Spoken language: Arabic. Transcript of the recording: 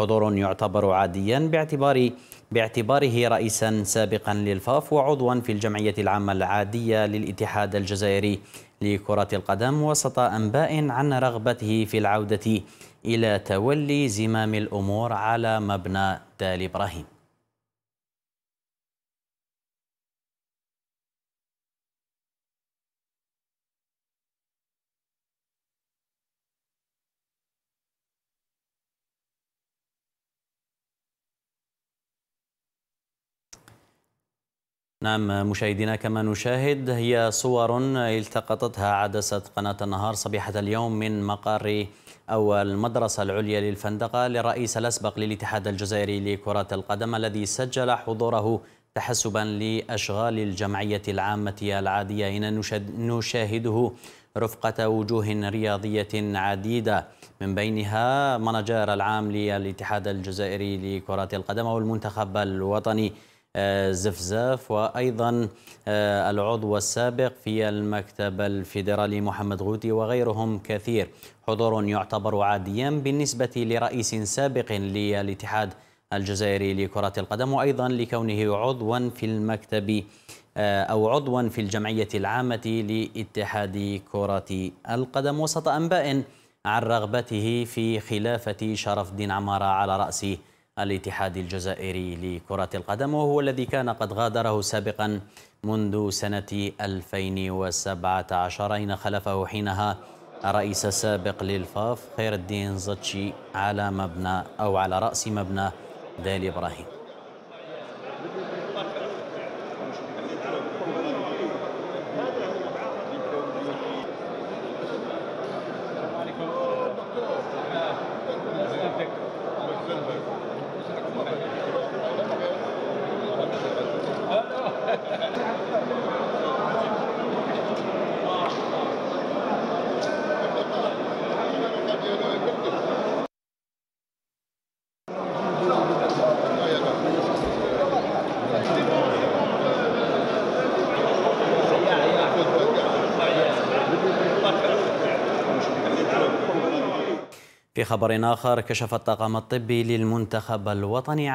حضور يعتبر عاديا باعتبار باعتباره رئيسا سابقا للفاف وعضوا في الجمعية العامة العادية للاتحاد الجزائري لكرة القدم وسط أنباء عن رغبته في العودة إلى تولي زمام الأمور على مبنى دال إبراهيم نعم مشاهدينا كما نشاهد هي صور التقطتها عدسة قناة النهار صبيحة اليوم من مقر أو المدرسة العليا للفندقة للرئيس الأسبق للاتحاد الجزائري لكرة القدم الذي سجل حضوره تحسبا لأشغال الجمعية العامة العادية هنا نشاهده رفقة وجوه رياضية عديدة من بينها مناجير العام للاتحاد الجزائري لكرة القدم والمنتخب الوطني آه، زفزاف وأيضا آه، العضو السابق في المكتب الفيدرالي محمد غوتي وغيرهم كثير حضور يعتبر عاديا بالنسبة لرئيس سابق للاتحاد الجزائري لكرة القدم وأيضا لكونه عضوا في المكتب آه، أو عضوا في الجمعية العامة لاتحاد كرة القدم وسط أنباء عن رغبته في خلافة شرف الدين عمارة على رأس الاتحاد الجزائري لكرة القدم وهو الذي كان قد غادره سابقا منذ سنة 2017 حين خلفه حينها رئيس سابق للفاف خير الدين زتشي على مبنى أو على رأس مبنى دالي إبراهيم في خبر آخر كشف الطاقم الطبي للمنتخب الوطني